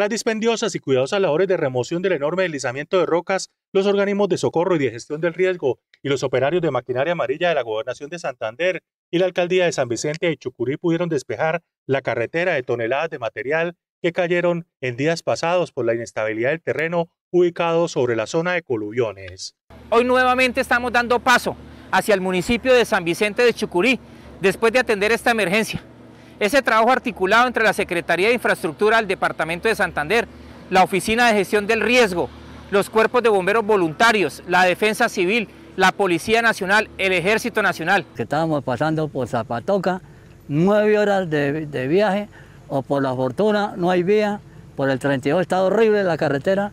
Tras dispendiosas y cuidadosas labores de remoción del enorme deslizamiento de rocas, los organismos de socorro y de gestión del riesgo y los operarios de maquinaria amarilla de la Gobernación de Santander y la Alcaldía de San Vicente de Chucurí pudieron despejar la carretera de toneladas de material que cayeron en días pasados por la inestabilidad del terreno ubicado sobre la zona de coluviones. Hoy nuevamente estamos dando paso hacia el municipio de San Vicente de Chucurí después de atender esta emergencia. Ese trabajo articulado entre la Secretaría de Infraestructura del Departamento de Santander, la Oficina de Gestión del Riesgo, los cuerpos de bomberos voluntarios, la Defensa Civil, la Policía Nacional, el Ejército Nacional. Que estábamos pasando por Zapatoca, nueve horas de, viaje, o por la fortuna no hay vía, por el 32 está horrible la carretera,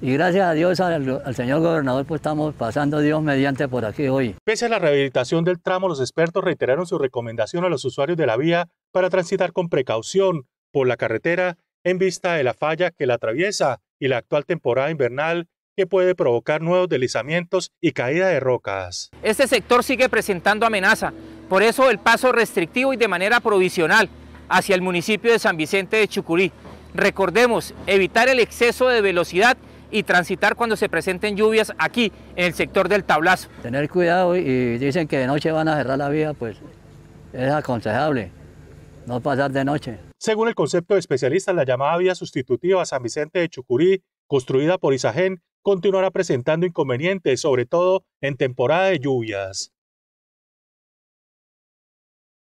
y gracias a Dios, al, al, señor gobernador, pues estamos pasando Dios mediante por aquí hoy. Pese a la rehabilitación del tramo, los expertos reiteraron su recomendación a los usuarios de la vía para transitar con precaución por la carretera en vista de la falla que la atraviesa y la actual temporada invernal que puede provocar nuevos deslizamientos y caída de rocas. Este sector sigue presentando amenaza, por eso el paso restrictivo y de manera provisional hacia el municipio de San Vicente de Chucurí. Recordemos evitar el exceso de velocidad y transitar cuando se presenten lluvias aquí en el sector del tablazo. Tener cuidado y dicen que de noche van a cerrar la vía, pues es aconsejable no pasar de noche. Según el concepto de especialistas, la llamada vía sustitutiva San Vicente de Chucurí, construida por Isagen, continuará presentando inconvenientes, sobre todo en temporada de lluvias.